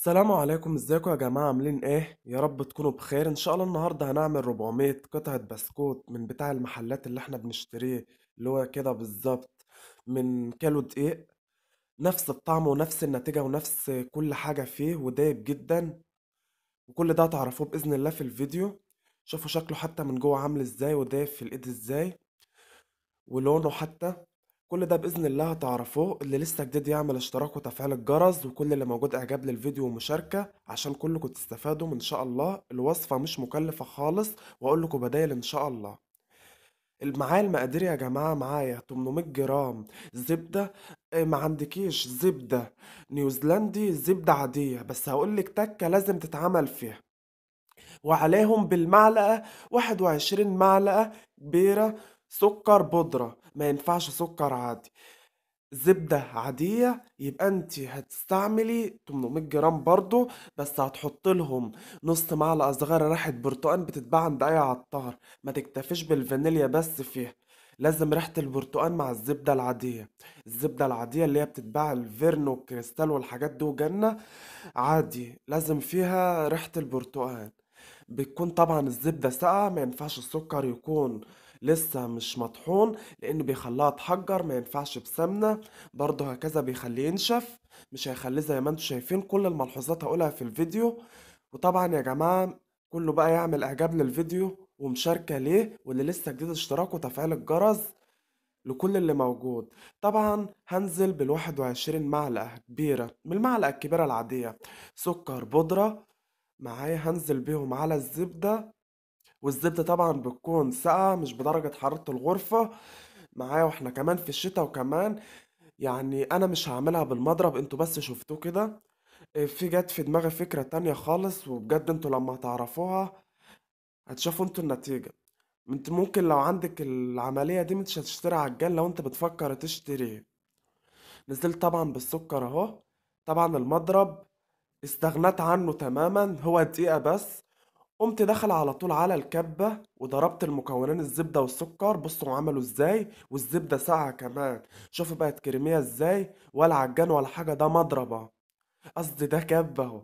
السلام عليكم ازيكم يا جماعة عاملين ايه؟ يا رب تكونوا بخير ان شاء الله النهاردة هنعمل 400 قطعة بسكوت من بتاع المحلات اللي احنا بنشتريه اللي هو كده بالظبط من كيلو دقيق نفس الطعم ونفس النتيجة ونفس كل حاجة فيه ودايب جدا وكل ده هتعرفوه بإذن الله في الفيديو شوفوا شكله حتى من جوه عامل ازاي ودايب في الايد ازاي ولونه حتى كل ده بإذن الله هتعرفوه اللي لسه جديد يعمل اشتراك وتفعيل الجرس وكل اللي موجود إعجاب للفيديو ومشاركة عشان كلكم تستفادوا من شاء الله الوصفة مش مكلفة خالص وأقول لكم بدايل إن شاء الله معايا المقادير يا جماعة معايا 800 جرام زبدة آه، ما عندكيش زبدة نيوزيلندي زبدة عادية بس هقولك تكة لازم تتعمل فيها وعليهم بالمعلقة 21 معلقة بيرة سكر بودرة ما ينفعش سكر عادي زبدة عادية يبقى انت هتستعملي 800 جرام برضو بس هتحط لهم نص معلقة صغيرة ريحة برتقان بتتباع عند اي عطار ما تكتفيش بالفانيليا بس فيها لازم ريحة البرتقان مع الزبدة العادية الزبدة العادية اللي هي بتتباع الفيرنو والكريستال والحاجات دي وجنة عادي لازم فيها ريحة البرتقان بتكون طبعا الزبدة ساقعة ما ينفعش السكر يكون لسه مش مطحون لانه بيخليها تحجر ما ينفعش بسمنه برضه هكذا بيخليه ينشف مش هيخليه زي ما انتم شايفين كل الملحوظات هقولها في الفيديو وطبعا يا جماعه كله بقى يعمل اعجاب للفيديو ومشاركه ليه واللي لسه جديد اشتراك وتفعيل الجرس لكل اللي موجود طبعا هنزل بالواحد وعشرين معلقة كبيرة من المعلقة الكبيرة العادية سكر بودرة معايا هنزل بيهم على الزبدة والزبدة طبعا بتكون ساقعة مش بدرجة حرارة الغرفة معايا واحنا كمان في الشتاء وكمان يعني انا مش هعملها بالمضرب انتوا بس شفتوه كده آه، في جت في دماغي فكرة تانية خالص وبجد انتوا لما هتعرفوها هتشوفوا انتوا النتيجة انت ممكن لو عندك العملية دي مش هتشتري عجان لو انت بتفكر تشتري نزلت طبعا بالسكر اهو طبعا المضرب استغنت عنه تماما هو دقيقة بس قمت داخل على طول على الكبة وضربت المكونين الزبدة والسكر بصوا عملوا ازاي والزبدة ساقعة كمان شوفوا بقت كريمية ازاي ولا عجان ولا حاجة ده مضربة قصدي ده كبة اهو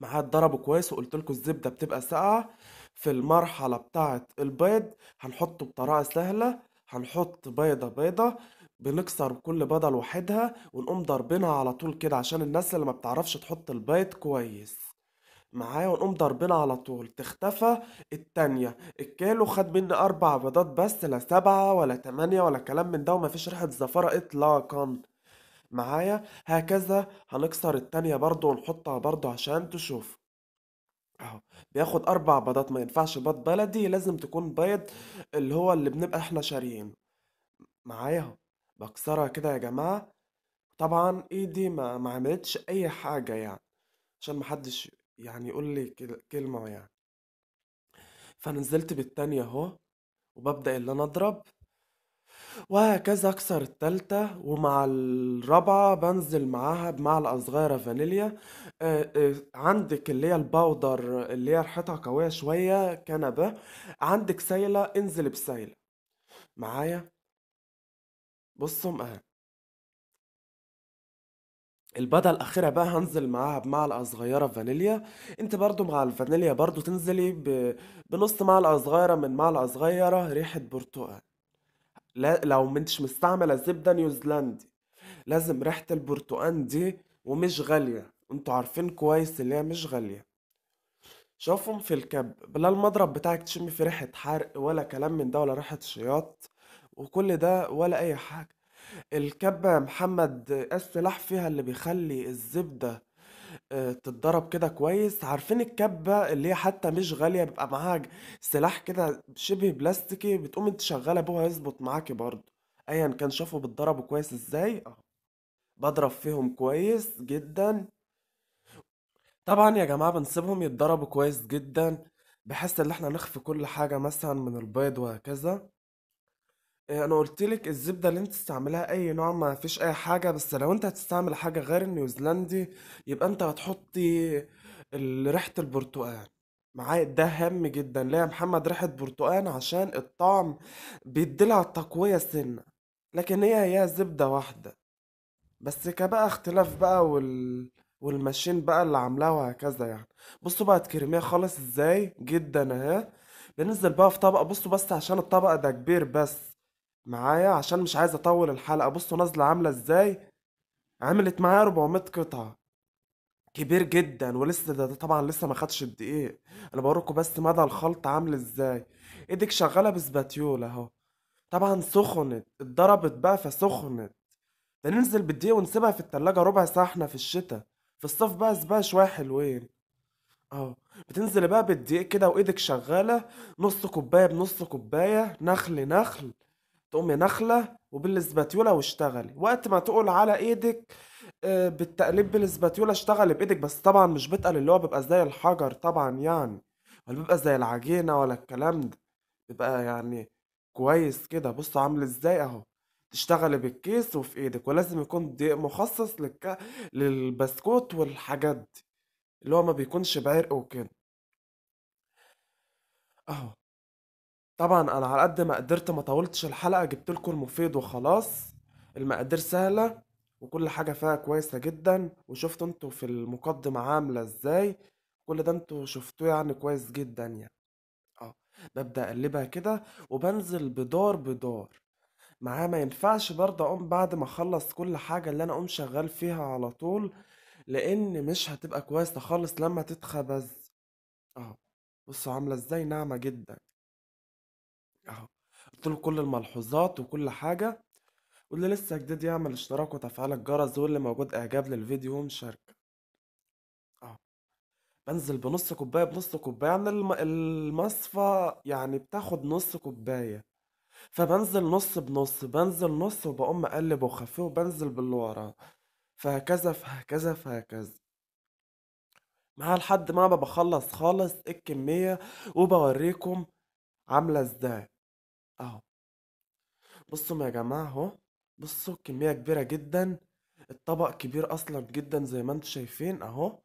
معاه اتضربوا كويس وقلت لكم الزبدة بتبقى ساقعة في المرحلة بتاعة البيض هنحطه بطريقة سهلة هنحط بيضة بيضة بنكسر كل بيضة لوحدها ونقوم ضاربينها على طول كده عشان الناس اللي ما بتعرفش تحط البيض كويس معايا ونقوم ضاربينها على طول تختفى التانية الكيلو خد مني أربع بيضات بس لا سبعة ولا تمانية ولا كلام من ده ومفيش ريحة زفرة إطلاقا معايا هكذا هنكسر التانية برضو ونحطها برضو عشان تشوف اهو بياخد أربع بيضات ما ينفعش بيض بلدي لازم تكون بيض اللي هو اللي بنبقى احنا شاريينه معايا اهو بكسرها كده يا جماعة طبعا ايدي ما, ما عملتش اي حاجة يعني عشان محدش يعني يقول لي كلمة يعني فنزلت بالتانية اهو وببدأ اللي انا اضرب وهكذا اكسر التالتة ومع الرابعة بنزل معاها بمعلقة صغيرة فانيليا عندك اللي هي الباودر اللي هي ريحتها قوية شوية كنبة عندك سايلة انزل بسايلة معايا بصوا معايا البدلة الأخيرة بقى هنزل معاها بمعلقة صغيرة فانيليا انت برضو مع الفانيليا برضو تنزلي ب... بنص معلقة صغيرة من معلقة صغيرة ريحة برتقال لا لو منتش مستعملة زبدة نيوزيلندي لازم ريحة البرتقال دي ومش غالية انتوا عارفين كويس اللي هي مش غالية شوفهم في الكب لا المضرب بتاعك تشم في ريحة حرق ولا كلام من ده ولا ريحة شياط وكل ده ولا أي حاجة الكبة يا محمد آه، السلاح فيها اللي بيخلي الزبدة آه، تتضرب كده كويس عارفين الكبة اللي هي حتى مش غالية بيبقى معاها سلاح كده شبه بلاستيكي بتقوم انت شغالة بيه يظبط معاكي برضه ايا كان شافوا بتضربوا كويس ازاي اه بضرب فيهم كويس جدا طبعا يا جماعة بنسيبهم يتضربوا كويس جدا بحيث ان احنا نخفي كل حاجة مثلا من البيض وهكذا آه، انا قلت لك الزبده اللي انت تستعملها اي نوع ما فيش اي حاجه بس لو انت هتستعمل حاجه غير النيوزيلندي يبقى انت هتحطي ال- ريحه البرتقال معايا ده هام جدا ليه يا محمد ريحه برتقال عشان الطعم بيديلها تقويه سنه لكن هي هي زبده واحده بس كبقى اختلاف بقى وال والماشين بقى اللي عاملاها وهكذا يعني بصوا بقى تكرميها خالص ازاي جدا اهي بننزل بقى في طبقة بصوا بس عشان الطبقة ده كبير بس معايا عشان مش عايز اطول الحلقة بصوا نازلة عاملة ازاي عملت معايا 400 قطعة كبير جدا ولسه ده, ده طبعا لسه ما خدش الدقيق انا بوريكم بس مدى الخلط عامل ازاي ايدك شغالة بسباتيولا اهو طبعا سخنت اتضربت بقى فسخنت ده ننزل بالدقيق ونسيبها في التلاجة ربع ساعة احنا في الشتا في الصيف بقى سباها شوية حلوين اه بتنزل بقى بالدقيق كده وايدك شغالة نص كوباية بنص كوباية نخل نخل تقومي نخلة وبالسباتيولا واشتغلي وقت ما تقول على ايدك آه، بالتقليب بالسباتيولا اشتغلي بايدك بس طبعا مش بتقل اللي هو بيبقى زي الحجر طبعا يعني ولا بيبقى زي العجينة ولا الكلام ده بيبقى يعني كويس كده بصوا عامل ازاي اهو تشتغلي بالكيس وفي ايدك ولازم يكون ضيق مخصص للك... للبسكوت والحاجات دي اللي هو ما بيكونش بعرق وكده اهو طبعا انا على قد ما قدرت ما طولتش الحلقه جبت لكم المفيد وخلاص المقادير سهله وكل حاجه فيها كويسه جدا وشفتوا انتوا في المقدمه عامله ازاي كل ده انتوا شفتوه يعني كويس جدا يعني اه ببدا اقلبها كده وبنزل بدار بدار معاه ما ينفعش برضه اقوم بعد ما اخلص كل حاجه اللي انا اقوم شغال فيها على طول لان مش هتبقى كويسه خالص لما تتخبز اه بصوا عامله ازاي ناعمه جدا أهو قُلت له كل الملحوظات وكل حاجة، واللي لسه جديد يعمل اشتراك وتفعيل الجرس، واللي موجود إعجاب للفيديو ومشاركة. آه. بنزل بنُص كوباية، بنُص كوباية يعني الم المصفى يعني بتاخد نُص كوباية، فبنزل نُص بنُص، بنزل نُص وبقوم مقلِّب وخفيه وبنزل باللي وراه، فهكذا، فهكذا، فهكذا. معاه لحد ما بخلص خالص الكمية وبوريكم عاملة إزاي. اهو بصوا يا جماعة اهو بصوا كمية كبيرة جدا الطبق كبير اصلا جدا زي ما انتم شايفين اهو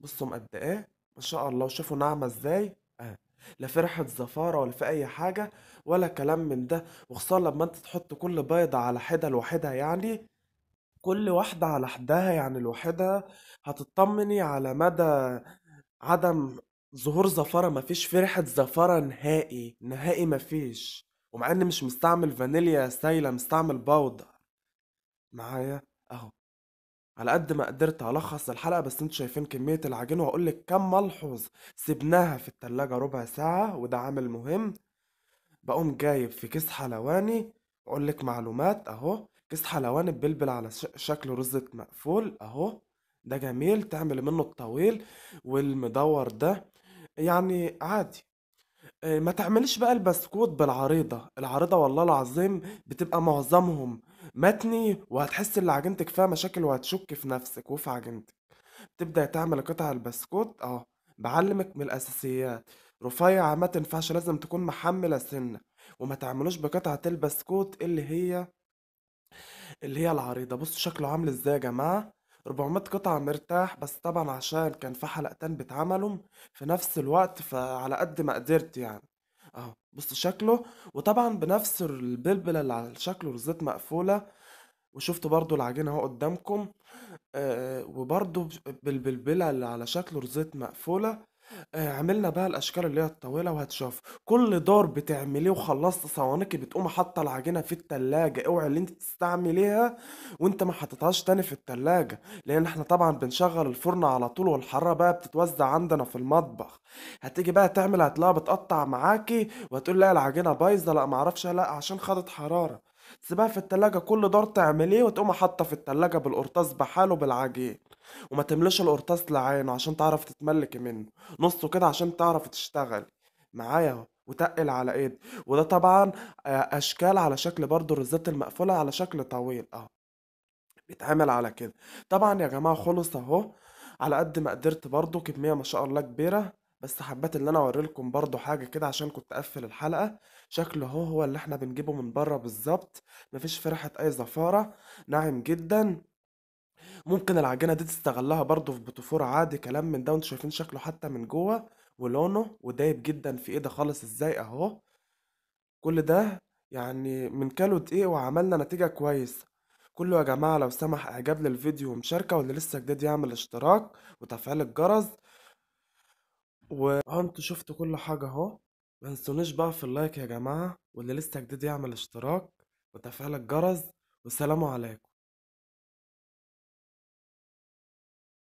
بصوا مقد ايه ما شاء الله وشوفوا ناعمة ازاي اه. لا في ريحة زفارة ولا في أي حاجة ولا كلام من ده وخصوصا لما انت تحط كل بيضة على حدة لوحدها يعني كل واحدة على حدها يعني لوحدها هتطمني على مدى عدم ظهور زفارة مفيش في ريحة زفارة نهائي نهائي مفيش ومع اني مش مستعمل فانيليا سايلة مستعمل باودر معايا اهو على قد ما قدرت الخص الحلقه بس انتوا شايفين كميه العجين وهقولك لك كم ملحوظ سبناها في التلاجة ربع ساعه وده عامل مهم بقوم جايب في كيس حلواني اقول لك معلومات اهو كيس حلواني ببلبل على شكل رز مقفول اهو ده جميل تعمل منه الطويل والمدور ده يعني عادي آه، ما تعملش بقى البسكوت بالعريضة العريضة والله العظيم بتبقى معظمهم متني وهتحس ان عجينتك فيها مشاكل وهتشك في نفسك وفي عجينتك بتبدأ تعمل قطع البسكوت اه بعلمك من الأساسيات رفيعة ما تنفعش لازم تكون محملة سنة وما تعملوش بقطعة البسكوت اللي هي اللي هي العريضة بصوا شكله عامل ازاي يا جماعة 400 قطعة مرتاح بس طبعا عشان كان في حلقتين بيتعملوا في نفس الوقت فعلى قد ما قدرت يعني اهو بص شكله وطبعا بنفس البلبلة اللي على شكله رزيت مقفولة وشفتوا برضو العجينة اهو قدامكم آه وبرضو بالبلبلة اللي على شكله رزيت مقفولة آه، عملنا بقى الأشكال اللي هي الطويلة وهتشوف كل دور بتعمليه وخلّصت صوانيكِ بتقومي حاطّة العجينة في التلاجة، اوعي اللي أنتِ تستعمليها وأنتِ ما حطيتهاش تاني في التلاجة، لإن إحنا طبعًا بنشغّل الفُرن على طول والحرارة بقى بتتوزّع عندنا في المطبخ، هتيجي بقى تعمل هتلاقيها بتقطّع معاكي وهتقولي لأ العجينة بايظة، لأ ما اعرفش لأ عشان خَدِت حرارة، تسيبها في التلاجة كل دور تعمليه وتقومي حاطّة في التلاجة بالقرطاس بحاله بالعجين. وما تملاش القرطاس لعينه عشان تعرف تتملك منه نصه كده عشان تعرف تشتغل معايا اهو وتقل على ايد وده طبعا آه، اشكال على شكل برضو الرزات المقفوله على شكل طويل اهو بيتعمل على كده طبعا يا جماعه خلص اهو على قد ما قدرت برضو كميه ما شاء الله كبيره بس حبيت ان انا اوريلكم برضو حاجه كده عشان كنت اقفل الحلقه شكله هو هو اللي احنا بنجيبه من بره بالظبط مفيش فرحه اي زفاره ناعم جدا ممكن العجينه دي تستغلها برضو في بوتفور عادي كلام من ده وانتوا شايفين شكله حتى من جوه ولونه ودايب جدا في ايه ده خالص ازاي اهو كل ده يعني من كيلو دقيق وعملنا نتيجه كويسه كله يا جماعه لو سمح اعجاب للفيديو ومشاركه واللي لسه جديد يعمل اشتراك وتفعيل الجرس وها آه، انتوا شفتوا كل حاجه اهو ما تنسونيش بقى في اللايك يا جماعه واللي لسه جديد يعمل اشتراك وتفعيل الجرس والسلام عليكم